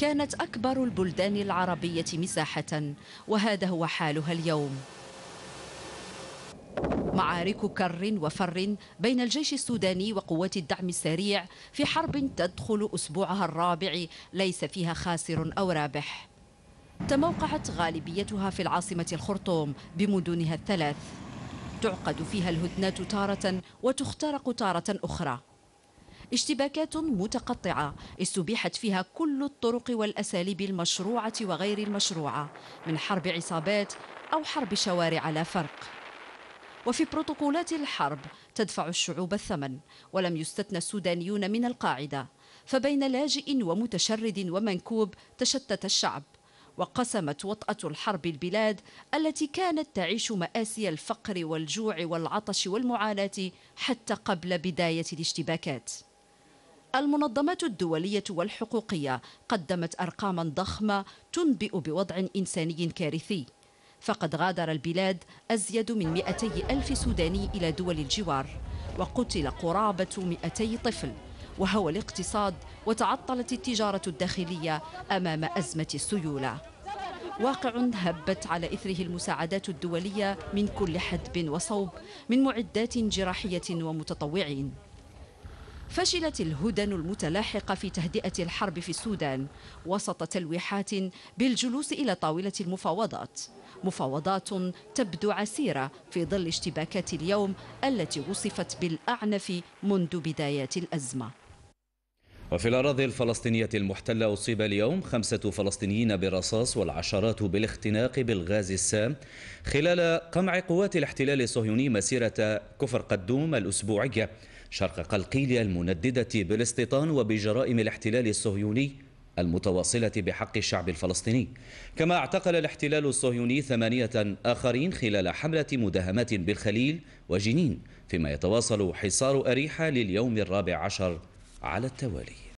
كانت أكبر البلدان العربية مساحة وهذا هو حالها اليوم معارك كر وفر بين الجيش السوداني وقوات الدعم السريع في حرب تدخل أسبوعها الرابع ليس فيها خاسر أو رابح تموقعت غالبيتها في العاصمة الخرطوم بمدنها الثلاث تعقد فيها الهدنات تارة وتخترق تارة أخرى اشتباكات متقطعة استبيحت فيها كل الطرق والأساليب المشروعة وغير المشروعة من حرب عصابات أو حرب شوارع لا فرق وفي بروتوكولات الحرب تدفع الشعوب الثمن ولم يستثنى السودانيون من القاعدة فبين لاجئ ومتشرد ومنكوب تشتت الشعب وقسمت وطأة الحرب البلاد التي كانت تعيش مآسي الفقر والجوع والعطش والمعاناة حتى قبل بداية الاشتباكات المنظمات الدولية والحقوقية قدمت أرقاما ضخمة تنبئ بوضع إنساني كارثي فقد غادر البلاد أزيد من 200 ألف سوداني إلى دول الجوار وقتل قرابة 200 طفل وهو الاقتصاد وتعطلت التجارة الداخلية أمام أزمة السيولة واقع هبت على إثره المساعدات الدولية من كل حدب وصوب من معدات جراحية ومتطوعين فشلت الهدن المتلاحقة في تهدئة الحرب في السودان وسط تلويحات بالجلوس إلى طاولة المفاوضات مفاوضات تبدو عسيرة في ظل اشتباكات اليوم التي وصفت بالأعنف منذ بدايات الأزمة وفي الأراضي الفلسطينية المحتلة أصيب اليوم خمسة فلسطينيين بالرصاص والعشرات بالاختناق بالغاز السام خلال قمع قوات الاحتلال الصهيوني مسيرة كفر قدوم الأسبوعية شرق قلقيلية المنددة بالاستيطان وبجرائم الاحتلال الصهيوني المتواصلة بحق الشعب الفلسطيني كما اعتقل الاحتلال الصهيوني ثمانية آخرين خلال حملة مداهمات بالخليل وجنين فيما يتواصل حصار أريحة لليوم الرابع عشر على التوالي